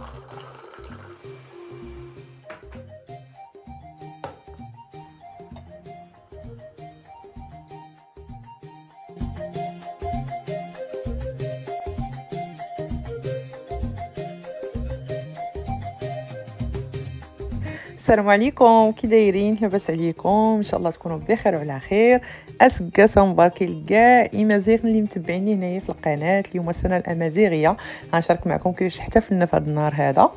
Thank you. السلام عليكم كي دايرين لاباس عليكم ان شاء الله تكونوا بخير وعلى خير اسكا مباركي لكاع امازيغ اللي متبعيني هنايا في القناه اليوم السنه الامازيغيه غنشارك معكم كيفاش احتفلنا في هذا النهار هذا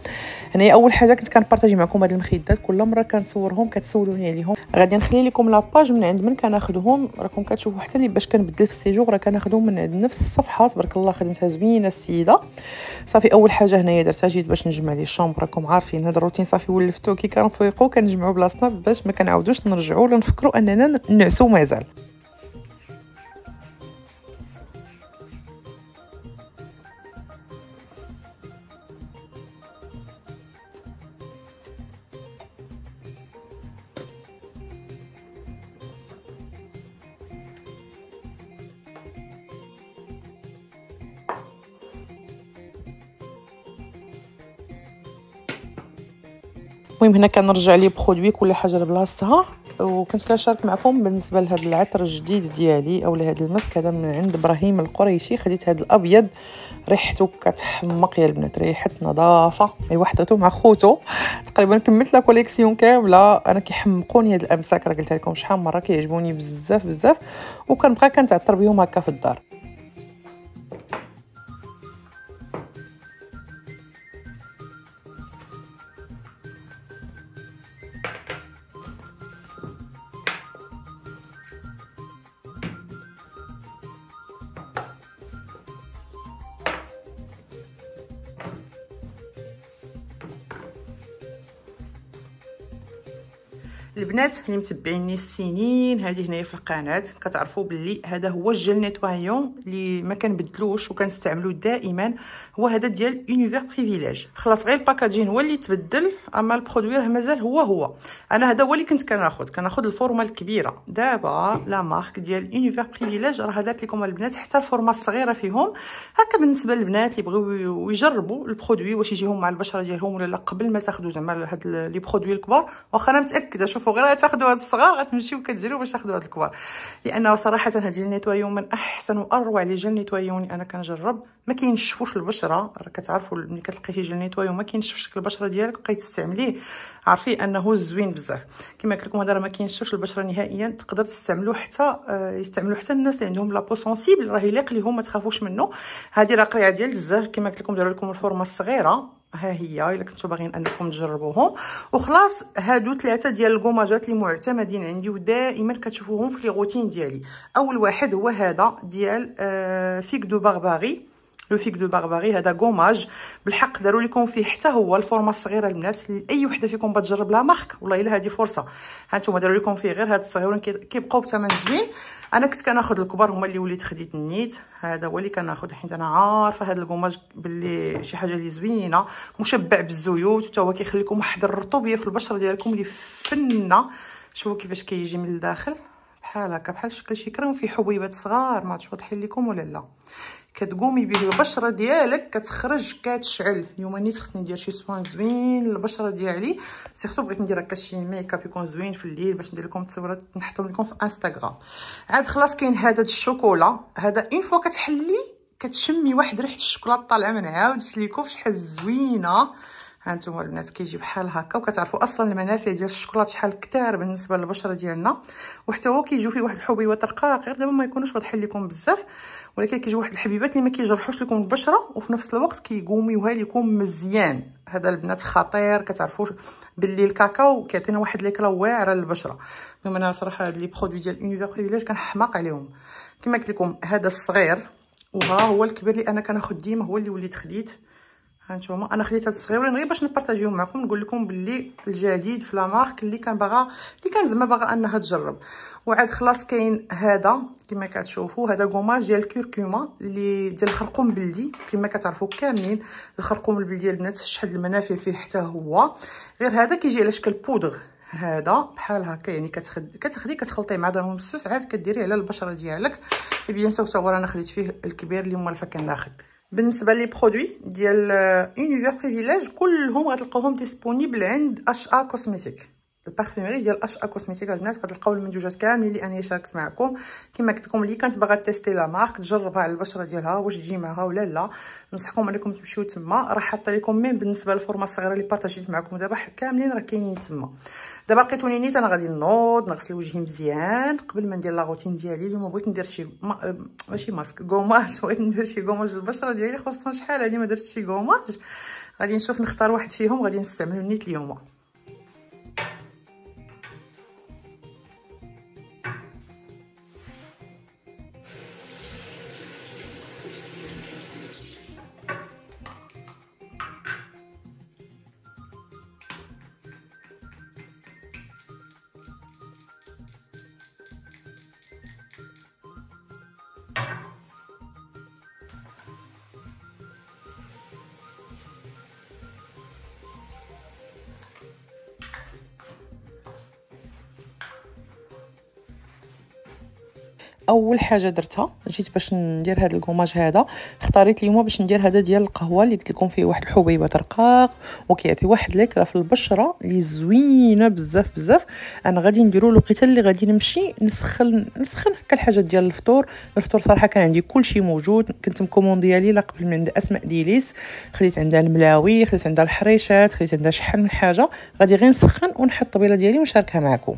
هنايا اول حاجه كنت كنبارطاجي معكم هاد المخدات كل مره كنصورهم كتسولوني عليهم غادي نخلي لكم لاباج من عند من كناخذهم راكم كتشوفوا حتى اللي باش كنبدل في السيجور راه كناخذهم من عند نفس الصفحه تبارك الله خدمتها زوينه السيده صافي اول حاجه هنايا درتها جيت باش نجمع لي الشومبر راكم عارفين هذا الروتين صافي ولفتو كي كان في كنتفيقوا كنجمعوا بلاصتنا باش ما كنعاودوش نرجعوا ولا نفكروا اننا نعسو مازال المهم هنا كنرجع لي برودوي كل حاجه لبلاصتها وكنت كنشارك معكم بالنسبه لهذا العطر الجديد ديالي او لهذا المسك هذا من عند ابراهيم القريشي خديت هذا الابيض ريحته كتحمق يا البنات ريحه نظافه اي وحدته مع خوته تقريبا كملت لا كوليكسيون كامله انا كيحمقوني هاد الامساك راه قلت لكم شحال مره كيعجبوني بزاف بزاف وكنبقى كنتعطر بهم هكا في الدار البنات اللي متبعيني السنين هذه هنايا في القناه كتعرفوا باللي هذا هو الجل نيتوايون اللي ما كنبدلوش وكنستعملو دائما هو هذا ديال اونيفير بريفيليج خلاص غير الباكاجين هو اللي تبدل اما البرودوي راه مازال هو هو انا هذا هو اللي كنت كناخذ كناخذ الفورمه الكبيره دابا لا مارك ديال اونيفير بريفيليج راه دارت لكم البنات حتى الفورمه الصغيره فيهم هكا بالنسبه للبنات اللي بغيو يجربوا البرودوي واش يجيهم مع البشره ديالهم ولا لا قبل ما تاخذوا زعما هاد لي برودوي الكبار واخا انا متاكده شوفوا غير تاخذوا هاد الصغار غتمشيو كتجريو باش تاخذوا هاد الكبار لانه صراحه هاد جيل نيتوايو من احسن واروع لي جيل اللي انا كنجرب ما كينشفوش البشره راه كتعرفوا ملي كتلقيه جيل نيتوايو ما كينشفش البشره ديالك بقيت تستعمليه عارفي انه زوين بزاف كما قلت لكم هذا راه ما كينشفش البشره نهائيا تقدر تستعملوه حتى آه، يستعملوه حتى الناس اللي عندهم لابو سونسيبل راه يليق ليهم ما تخافوش منه هذه راه قريعه ديال الزهر كما قلت لكم داروا لكم الفورمه الصغيره ها هي الا كنتو باغيين انكم تجربوهم وخلاص هادو ثلاثه ديال الكوماجات اللي معتمدين عندي ودائما كتشوفوهم في لي روتين ديالي اول واحد هو هذا ديال آه فيك دو بارباري لو فيك دو بارباري هذا غوماج بالحق داروا لكم فيه حتى هو الفورما الصغيره البنات اي وحده فيكم بتجرب لا مارك والله الا هذه فرصه ها انتم داروا لكم فيه غير هاد الصغيرين كيبقاو بثمن زوين انا كنت كناخذ الكبار هما اللي وليت خديت النيت هذا هو اللي كناخذ حيت انا عارفه هذا الكوماج باللي شي حاجه اللي زوينه مشبع بالزيوت وتا هو كيخلي لكم واحد الرطوبيه في البشره ديالكم اللي فنه شوفوا كيفاش كيجي من الداخل بحال هكا بحال شكل شي كريم فيه حبيبات صغار ما واضحين لكم ولا لا كتقومي به البشره ديالك كتخرج كتشعل اليوم نيت خصني ندير شي سوان زوين للبشره ديالي سيرتو بغيت ندير هكا شي ميكاب يكون زوين في الليل باش ندير لكم تصويرات نحطهم لكم في انستغرام عاد خلاص كاين هذا الشوكولا هذا اين فوا كتحلي كتشمي واحد ريحه الشوكولاط طالعه من عاودت لكم شحال زوينه ها نتوما البنات كيجي بحال هكا وكتعرفوا اصلا المنافع ديال الشوكولاط شحال كثار بالنسبه للبشره ديالنا وحتى هو كيجيو فيه واحد الحبيوات رقاق غير دابا ما يكونوش واضحين لكم بزاف ولكن كيجي واحد الحبيبات اللي ما كيجرحوش لكم البشره وفي نفس الوقت كيقوميوها لكم مزيان هذا البنات خطير كتعرفوا باللي الكاكاو كيعطينا واحد ليكلا واعره للبشره المهم انا صراحه هاد لي برودوي ديال اونيفير بريفيليج كنحماق عليهم كما قلت لكم هذا الصغير وها هو الكبير اللي انا كناخذ ديما هو اللي وليت خديت هانتوما انا خديت هاد الصغيورين غير باش نبارطاجيهم معكم نقول لكم باللي الجديد في لا مارك اللي كان باغا اللي كان زعما باغا انها تجرب وعاد خلاص كاين هذا كما كتشوفوا هذا غوماج ديال الكركمه اللي ديال الخرقوم البلدي كما كتعرفوا كاملين الخرقوم البلدي البنات شحال المنافع فيه حتى هو غير هذا كيجي على شكل بودغ هذا بحال هكا يعني كتخد كتخدي كتخلطيه مع درهم مسوس عاد كديريه على البشره ديالك بيان سو تا هو انا خديت فيه الكبير اللي موالفه كناخذ بالنسبه لي برودوي ديال يونيفير euh, بريفيليج كلهم غتلقاوهم ديسپونيبل عند اش ا كوسميتيك البارفيمري ديال اش ا البنات كتلقاو المنتوجات كاملين اللي انا شاركت معكم كما قلت لكم اللي كانت باغا تيستي لا مارك تجربها على البشره ديالها واش تجي معاها ولا لا نصحكم انكم تمشيو تما راه حاطه لكم ميم بالنسبه للفورما الصغيره اللي بارطاجيت معكم دابا كاملين راه كاينين تما دابا لقيتوني نيت انا غادي نوض نغسل وجهي مزيان قبل ما ندير لا روتين ديالي اليوم بغيت ندير شي ما... ماشي ماسك غوماج بغيت ندير شي غوماج للبشره ديالي خصوصا شحال هادي ما درتش شي غوماج غادي نشوف نختار واحد فيهم غادي نستعملو نيت اليوم اول حاجه درتها جيت باش ندير هذا الكوماج هذا اختاريت اليوم باش ندير هذا ديال القهوه اللي قلت لكم فيه واحد الحبيبات رقاق وكيعطي واحد ليكره في البشره اللي زوينه بزاف بزاف انا غادي نديرو الوقيته اللي غادي نمشي نسخن نسخن هكا الحاجه ديال الفطور الفطور صراحه كان عندي كل شيء موجود كنت ديالي لا قبل من عند اسماء ديليس خديت عندها الملاوي خديت عندها الحريشات خديت عندها شحال من حاجه غادي غير نسخن ونحط الطبيله ديالي ونشاركها معكم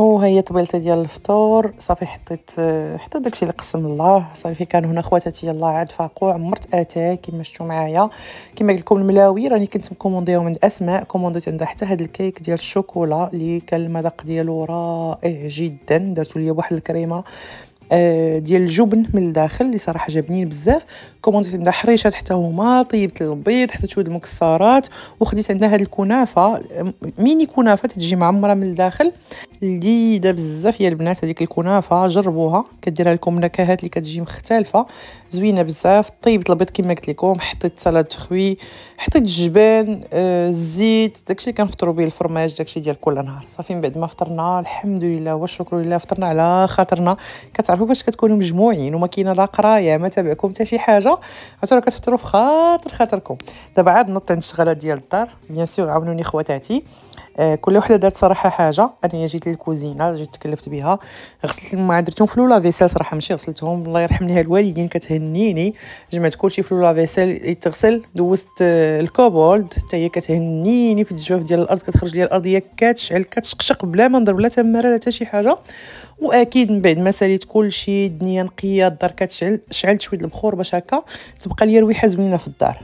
وهي طبيلتها ديال الفطور صافي حطيت حتى داكشي اللي قسم الله صافي كان هنا خواتاتي الله عاد فاقوا عمرت اتاي كما شفتوا معايا كما قلت لكم الملاوي راني كنت مكومونديهم عند اسماء كومونديت عندها حتى هذا الكيك ديال الشوكولا اللي كان المذاق ديالو رائع جدا دارت ليا بواحد الكريمه آه، ديال الجبن من الداخل اللي صراحه جابنين بزاف كومونديت عندها حريشات حتى هما طيبت البيض حتى شويه المكسرات وخديت عندها هاد الكنافه ميني كنافه تجي معمره من الداخل لذيذه بزاف يا البنات هذيك الكنافه جربوها كديرها لكم نكهات اللي كتجي مختلفه زوينه بزاف طيبت البيض كما قلت لكم حطيت سلطه خوي حطيت الجبن الزيت آه، داكشي كنفطروا به الفرماج داكشي ديال كل نهار صافي من بعد ما فطرنا الحمد لله والشكر لله فطرنا على خاطرنا كتعرف صعيبه باش كتكونوا مجموعين وما كاينه لا قرايه ما تابعكم حتى شي حاجه عرفتوا راه كتفطروا في خاطر خاطركم دابا عاد نط عند الشغاله ديال الدار بيان سور عاونوني خواتاتي آه كل وحده دارت صراحه حاجه انا جيت للكوزينه جيت تكلفت بها غسلت ما درتهم في لولا فيسال صراحه ماشي غسلتهم الله يرحم ليها الوالدين كتهنيني جمعت كلشي في لولا فيسال يتغسل دوزت آه، الكوبولد حتى هي كتهنيني في الجوف ديال الارض كتخرج ليا الارضيه كتشعل كتشقشق بلا ما نضرب لا تماره لا حتى شي حاجه واكيد من بعد ما ساليت كلشي الدنيا نقيه الدار كتشعل شعلت شويه البخور باش هكا تبقى ليا ريحه زوينه في الدار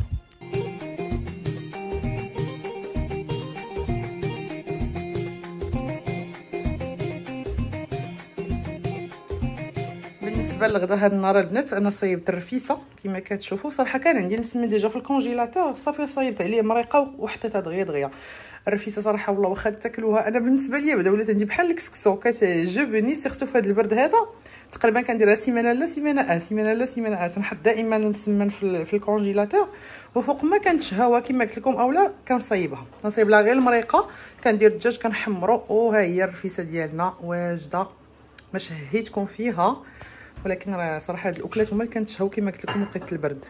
تبلغ للغدا هاد النهار البنات انا صيبت الرفيسه كما كتشوفوا صراحه كان عندي مسمن ديجا في الكونجيلاتور صافي صيبت عليه مريقه وحطيتها دغيا دغيا الرفيسه صراحه والله واخا تاكلوها انا بالنسبه ليا بعدا ولات عندي بحال الكسكسو كتعجبني سيرتو في هذا البرد هذا تقريبا كنديرها سيمانه لا سيمانه اه سيمانه لا سيمانه اه تنحط دائما المسمن في, في الكونجيلاتور وفوق ما كنتشهاوا كما قلت لكم اولا كنصايبها كنصايب لها غير المريقه كندير الدجاج كنحمرو وها هي الرفيسه ديالنا واجده ما شهيتكم فيها ولكن راه صراحه هاد الاكلات هما اللي كنتشهاو كما قلت لكم وقت البرد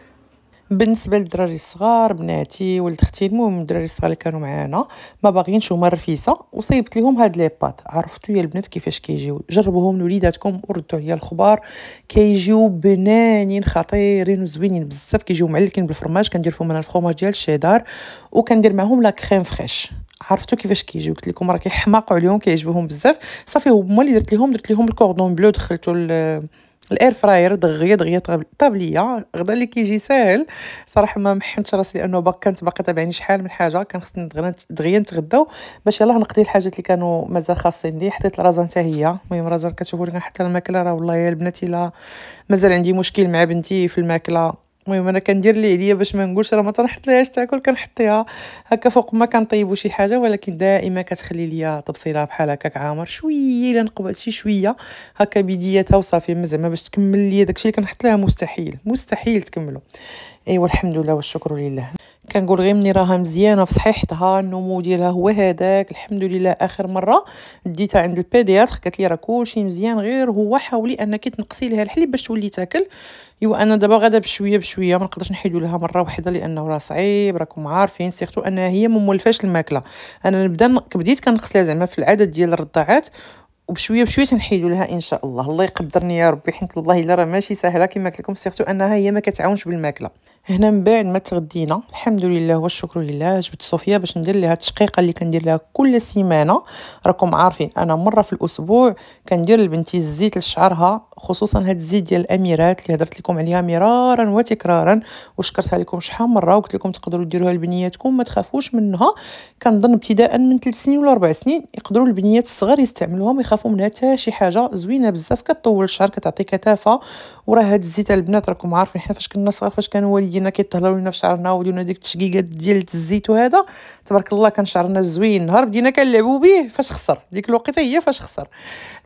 بالنسبه للدراري الصغار بناتي ولد اختي المهم الدراري الصغار اللي كانوا معانا ما باغيينش هما رفيسه وصيبت لهم هاد لي بات عرفتوا يا البنات كيفاش كيجيو جربوهم لوليداتكم وردوا عليا الخبار كيجيو بنانين خطيرين وزوينين بزاف كيجيو معلكين بالفرماج كندير فيهم انا الفرماج ديال الشيدار وكندير معاهم لا كريم فريش عرفتوا كيفاش كيجيو قلت لكم راه كيحماقوا عليهم كيعجبوهم بزاف صافي هما اللي درت لهم درت لهم الكوردون بلو دخلتو الاير فراير دغيا دغيا طابليه غدا اللي كيجي ساهل صراحه ما محنتش راسي لانه باقا كانت باقا تابعني شحال من حاجه كان خصني دغيا نتغداو باش يلاه نقضي الحاجات اللي كانوا مازال خاصين لي حطيت الرازان حتى هي المهم الرازان كتشوفوا لي كنحط الماكله راه والله يا البنات الا مازال عندي مشكل مع بنتي في الماكله المهم انا كندير اللي عليا باش ما نقولش راه ما تنحطليهاش تاكل كنحطيها هكا فوق ما كنطيبو شي حاجه ولكن دائما كتخلي ليا طبسيله بحال هكاك عامر شويه الا نقبات شي شويه هكا بيدياتها وصافي ما زعما باش تكمل ليا داكشي اللي كنحط ليها مستحيل مستحيل تكملو ايوا الحمد لله والشكر لله كنقول غير مني راها مزيانه في صحيحتها النمو ديالها هو هذاك الحمد لله اخر مره ديتها عند البيدياتر قالت لي راه كلشي مزيان غير هو حاولي انك تنقصي لها الحليب باش تولي تاكل ايوا انا دابا غادا بشويه بشويه ما نقدرش نحيدو لها مره واحده لانه راه صعيب راكم عارفين سيغتو انها هي ما مولفاش الماكله انا نبدا بديت كنقص لها زعما في العدد ديال الرضاعات وبشويه بشويه تنحيدو لها ان شاء الله الله يقدرني يا ربي حيت والله الا راه ماشي سهله كما قلت لكم سيغتو انها هي ما كتعاونش بالماكله هنا من بعد ما تغدينا الحمد لله والشكر لله جبت صوفيا باش ندير لها التشقيقه اللي كندير لها كل سيمانه راكم عارفين انا مره في الاسبوع كندير لبنتي الزيت لشعرها خصوصا هاد الزيت ديال الاميرات اللي هضرت لكم عليها مرارا وتكرارا وشكرتها لكم شحال مره وقلت لكم تقدروا ديروها لبنياتكم ما تخافوش منها كنظن ابتداء من 3 سنين ولا 4 سنين يقدروا البنيات الصغار يستعملوها ما يخافوا منها حتى شي حاجه زوينه بزاف كطول الشعر كتعطي كثافه وراه هاد الزيت البنات راكم عارفين حنا فاش كنا صغار فاش كانوا ديالنا كيتهلاو لينا في شعرنا ولينا ديك التشقيقات ديال الزيت وهذا تبارك الله كان شعرنا زوين نهار بدينا كنلعبوا به فاش خسر ديك الوقيته هي فاش خسر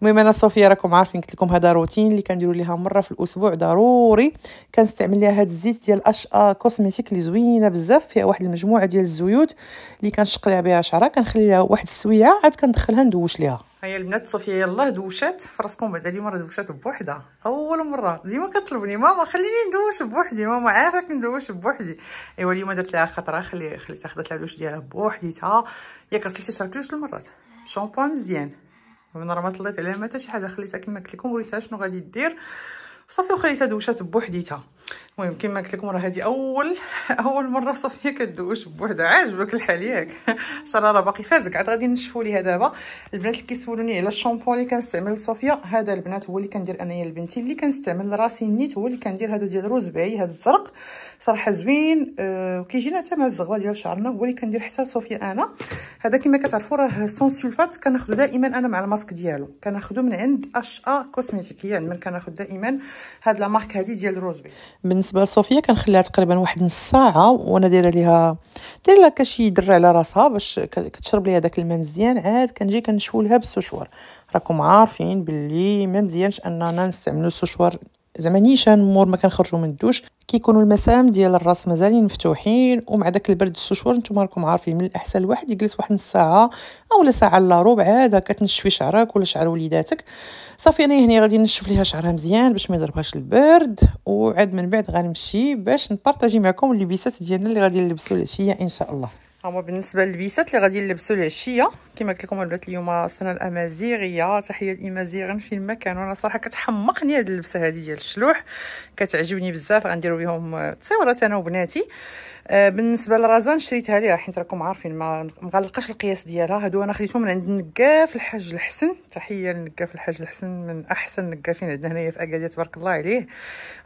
المهم انا صوفيا راكم عارفين قلت لكم هذا روتين اللي كنديروا ليها مره في الاسبوع ضروري كنستعمل ليها هاد الزيت ديال اش ا كوزميتيك اللي زوينه بزاف فيها واحد المجموعه ديال الزيوت اللي كنشق ليها بها شعرها كنخلي لها واحد السويعه عاد كندخلها ندوش ليها هيا البنات صوفيا يلاه دوشات فراسكم بعدا اليوم راه دوشات بوحدها اول مره اليوم كطلبني ماما خليني ندوش بوحدي ماما عافاك ندوش بوحدي ايوا اليوم درت لها خطره خلي خليتها خدات لها دوش ديالها بوحديتها ياك كسلتي شرك جوج المرات شامبو مزيان من راه ما عليها ما حتى شي حاجه خليتها كما قلت لكم وريتها شنو غادي دير صافي وخليتها دوشات بوحديتها المهم كما قلت لكم راه هذه اول اول مره صافيه كدوش بوحدها عاجبك الحال ياك الشراره باقي فازك عاد غادي نشفوا ليها دابا البنات اللي كيسولوني على الشامبو اللي كنستعمل صافيه هذا البنات هو اللي كندير انايا لبنتي اللي كنستعمل لراسي نيت هو اللي كندير هذا ديال روز بعي هذا الزرق صراحه زوين أه كيجينا حتى مع الزغوه ديال شعرنا هو اللي كندير حتى صوفيا انا هذا كما كتعرفوا راه سون سولفات كناخذو دائما انا مع الماسك ديالو كناخذو من عند اش ا كوزميتيك يعني من كناخذ دائما هاد لا مارك هادي ديال روزبي بالنسبه لصوفيا كنخليها تقريبا واحد نص ساعه وانا دايره ليها دايره لها كشي دري على راسها باش كتشرب ليها داك الماء مزيان عاد كنجي كنشول لها بالسوشوار راكم عارفين باللي ما مزيانش اننا نستعملو السوشوار زعما نيشان مور ما كنخرجوا من الدوش كيكونوا المسام ديال الراس مازالين مفتوحين ومع داك البرد السشوار نتوما راكم عارفين من الاحسن الواحد يجلس واحد نص ساعه اولا ساعه الا ربع هذا كتنشفي شعرك ولا شعر وليداتك صافي انا هنا غادي نشف ليها شعرها مزيان باش ما يضربهاش البرد وعاد من بعد غنمشي باش نبارطاجي معكم اللبسات ديالنا اللي غادي نلبسو العشيه ان شاء الله هما بالنسبه للبيسات اللي غادي نلبسو العشيه كما قلت لكم البنات اليوم سنة الامازيغيه تحيه الامازيغ في المكان وانا انا صراحه كتحمقني هذه اللبسه هذه ديال الشلوح كتعجبني بزاف غنديرو بهم تصاورات انا وبناتي آه، بالنسبه للرزان شريتها ليها حيت راكم عارفين ما مغلقاش القياس ديالها هادو انا خديتهم من عند النقاف الحاج الحسن تحيه للنقاف الحاج الحسن من احسن النقافين عندنا هنايا في اكادير تبارك الله عليه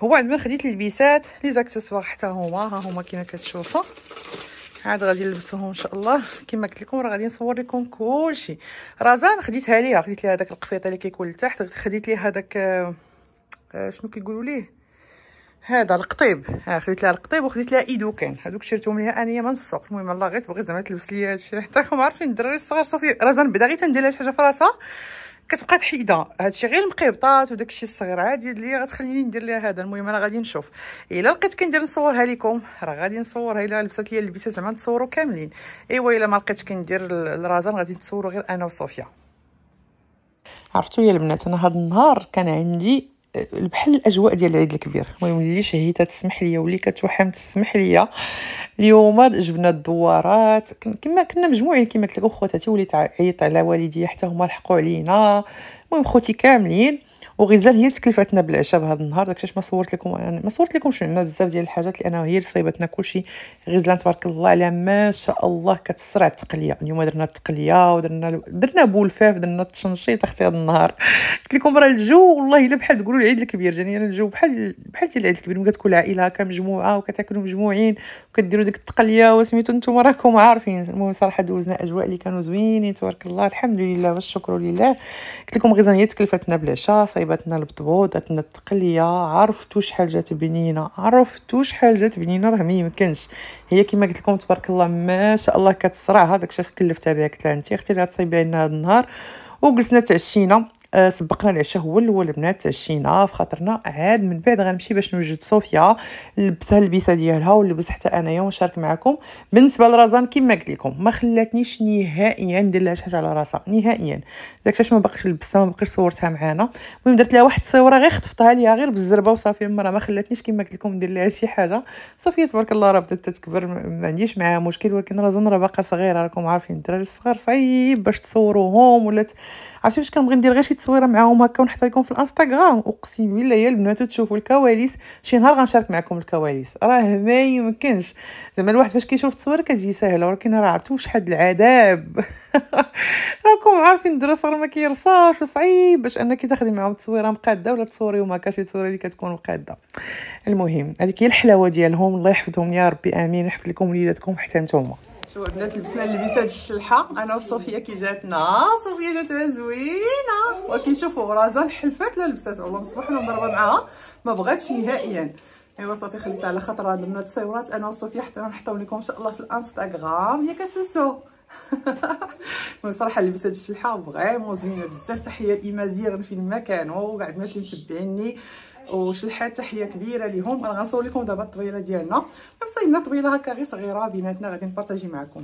هو عندما خديت البيسات لي زاكسسوار حتى هما ها هما كما كتشوفوا عاد غادي نلبسوهم ان شاء الله كما قلت لكم راه غادي نصور لكم كلشي رزان خديتها ليها خديت ليها هذاك القفيطه اللي كيكون لتحت خديت ليها هذاك آه، آه، شنو كيقولوا ليه هذا القطيب ها خديت لها القطيب وخديت لها ايدوكان هذوك شريتهم ليها انايا من السوق المهم الله غير تبغي زعما تلبس ليا هادشي حتى راكم عارفين الدراري الصغار صافي رزان بدا غير تندير لها شي حاجه في راسها كتبقى تحيده هادشي غير المقيبطات وداكشي الصغير عادي اللي غتخليني ندير ليها هذا المهم انا غادي نشوف الا لقيت كندير نصورها لكم راه غادي نصورها الا لبسات لي اللبسه زعما نصورو كاملين ايوا الا ما لقيتش كندير الرازان غادي نتصوروا غير انا وصوفيا عرفتوا يا البنات انا هاد النهار كان عندي بحال الاجواء ديال العيد الكبير المهم اللي شهيتها تسمح لي واللي كتوحم تسمح لي اليوم جبنا الدوارات كما كنا مجموعين كما قلت لك خواتاتي وليت عيطت على والدي حتى هما لحقوا علينا المهم خوتي كاملين وغزال هي تكلفتنا بالعشاء بهذا النهار داكشي ما صورت لكم يعني ما صورت لكمش ما بزاف ديال الحاجات لانه هي اللي صايبتنا كلشي غزلان تبارك الله عليها ما شاء الله كتسرع التقليه اليوم درنا التقليه ودرنا درنا بولفاف درنا التشنشيط اختي هذا النهار قلت لكم راه الجو والله الا بحال تقولوا العيد الكبير جاني انا الجو بحال بحال ديال العيد الكبير ملي كتكون العائله هكا مجموعه وكتاكلوا مجموعين وكديروا ديك التقليه وسميتو نتوما راكم عارفين المهم صراحه دوزنا اجواء اللي كانوا زوينين تبارك الله الحمد لله والشكر لله قلت لكم غزال هي تكلفتنا بالعشاء صاحبتنا داتنا التقليه عرفتو شحال جات بنينه عرفتو شحال جات بنينه راه ما يمكنش هي كما قلت لكم تبارك الله ما شاء الله كتصرع هذاك الشيء كلفتها بها قلت لها انت اختي اللي غتصيبيها لنا هذا النهار وجلسنا تعشينا آه، سبقنا العشاء هو الاول بنات عشينا فخاطرنا عاد من بعد غنمشي باش نوجد صوفيا لبسها البسه ديالها ولبس حتى انايا ونشارك معكم بالنسبه لرزان كما قلت لكم ما خلاتنيش نهائيا ندير لها شي حاجه على راسها نهائيا داك الشاش ما باقيش لبستها ما باقيش صورتها معانا المهم درت لها واحد الصوره غير خطفتها ليها غير بالزربه وصافي مرة ما خلاتنيش كما قلت لكم ندير لها شي حاجه صوفيا تبارك الله راه بدات تتكبر ما عنديش معاها مشكل ولكن رزان راه باقا صغيره راكم عارفين الدراري الصغار صعيب باش تصوروهم ولا عرفتي فاش كنبغي ندير غير شي تصويره معاهم هكا ونحط لكم في الانستغرام اقسم بالله يا البنات تشوفوا الكواليس شي نهار غنشارك معكم الكواليس راه ما يمكنش زعما الواحد فاش كيشوف التصويره كتجي ساهله ولكن راه عرفتوا شحال العذاب راكم عارفين الدراسه راه ما كيرصاش وصعيب باش انك تاخدي معاهم تصويره مقاده ولا تصوري وما كاش التصويره اللي كتكون مقاده المهم هذيك هي الحلاوه ديالهم الله يحفظهم يا ربي امين يحفظ لكم وليداتكم حتى نتوما شوفوا البنات لبسنا لبسات الشلحه انا وصوفيا كي جاتنا صوفيا جاتها زوينه ولكن شوفوا رزان حلفات لا لبسات والله الصباح انا مضربه معاها ما بغاتش نهائيا ايوا صافي خليتها على خاطر هاد البنات التصويرات انا وصوفيا حتى نحطو لكم ان شاء الله في الانستغرام يا كسوسو بصراحه لبسات الشلحه فريمون زوينه بزاف تحيه ايما في المكان وكاع البنات اللي متبعيني وشلحات تحيه كبيره ليهم انا غنصور لكم دابا الطبيله ديالنا صايبنا طبيله هكا غير صغيره بيناتنا غادي نبارطاجي معكم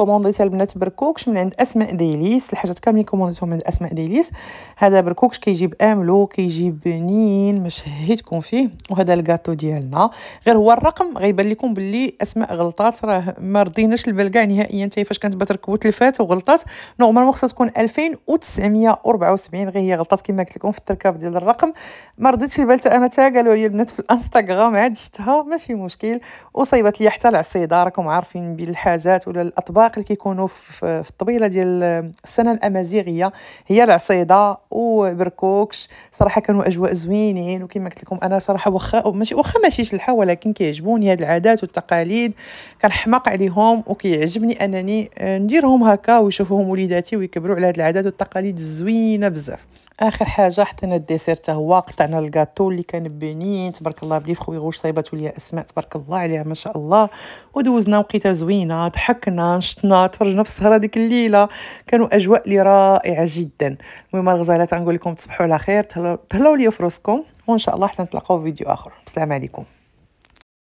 كومونديت البنات بركوكش من عند اسماء ديليس الحاجات كاملين كومونديتهم من عند اسماء ديليس هذا بركوكش كيجيب املو كيجيب بنين مشهيتكم فيه وهذا الكاطو ديالنا غير هو الرقم غيبان لكم باللي اسماء غلطات راه ما رضيناش البال كاع نهائيا حتى فاش كانت بات ركبوا تلفات وغلطات نورمالمون خصها تكون 2974 غير هي غلطات كما قلت لكم في التركاب ديال الرقم ما رضيتش البال انا تا قالوا لي البنات في الانستغرام عاد شفتها ماشي مشكل وصيبت لي حتى العصيده راكم عارفين بالحاجات ولا الاطباق الانطلاق اللي كيكونوا في الطبيله ديال السنه الامازيغيه هي العصيده وبركوكش صراحه كانوا اجواء زوينين وكما قلت لكم انا صراحه واخا ماشي واخا ماشي شلحه ولكن كيعجبوني هاد العادات والتقاليد كنحماق عليهم وكيعجبني انني آه، نديرهم هكا ويشوفوهم وليداتي ويكبروا على هاد العادات والتقاليد الزوينه بزاف اخر حاجه حطينا الديسير حتى هو قطعنا الكاطو اللي كان بنين تبارك الله بلي خويا غوش صايباتو ليا اسماء تبارك الله عليها ما شاء الله ودوزنا وقيته زوينه ضحكنا نشطنا شفتنا تفرجنا في السهره ديك الليله كانوا اجواء لي رائعه جدا المهم الغزالات تنقول لكم تصبحوا على خير تهلاو ليا فروسكم وان شاء الله حتى نتلاقاو في فيديو اخر السلام عليكم